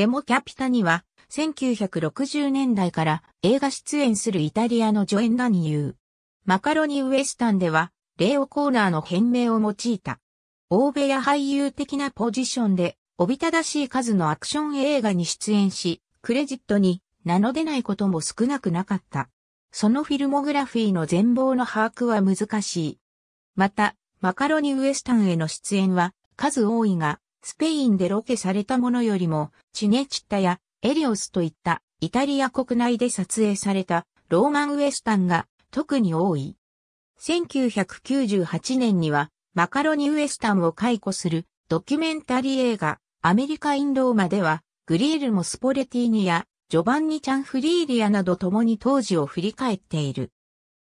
でモキャピタには、1960年代から映画出演するイタリアの助演男優。マカロニウエスタンでは、レオコーナーの変名を用いた。欧米や俳優的なポジションで、おびただしい数のアクション映画に出演し、クレジットに名の出ないことも少なくなかった。そのフィルモグラフィーの全貌の把握は難しい。また、マカロニウエスタンへの出演は数多いが、スペインでロケされたものよりも、チネチッタやエリオスといったイタリア国内で撮影されたローマンウエスタンが特に多い。1998年にはマカロニウエスタンを解雇するドキュメンタリー映画アメリカインローマではグリエルモ・スポレティーニやジョバンニ・チャンフリーリアなど共に当時を振り返っている。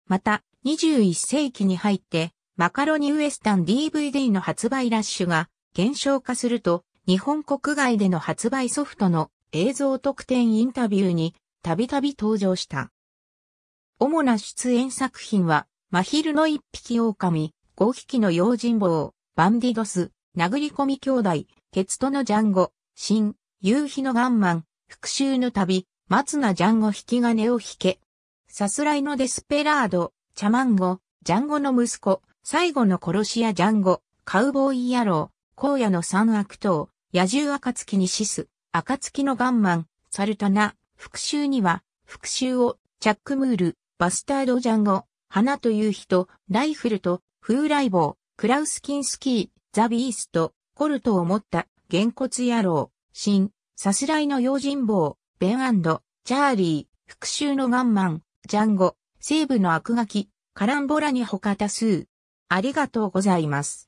また21世紀に入ってマカロニウエスタン DVD の発売ラッシュが減少化すると、日本国外での発売ソフトの映像特典インタビューにたびたび登場した。主な出演作品は、真昼の一匹狼、五匹の用心棒、バンディドス、殴り込み兄弟、ケツトのジャンゴ、新、夕日のガンマン、復讐の旅、松菜ジャンゴ引き金を引け。さすらいのデスペラード、チャマンゴ、ジャンゴの息子、最後の殺し屋ジャンゴ、カウボーイ野郎、荒野の三悪党、野獣暁に死す、暁のガンマン、サルタナ、復讐には、復讐を、チャックムール、バスタードジャンゴ、花という人、ライフルと、風来坊、クラウスキンスキー、ザ・ビースト、コルトを持った、げんこつ野郎、新、さすらいの用心棒、ベンアンド、チャーリー、復讐のガンマン、ジャンゴ、西部の悪ガキ、カランボラに他多数。ありがとうございます。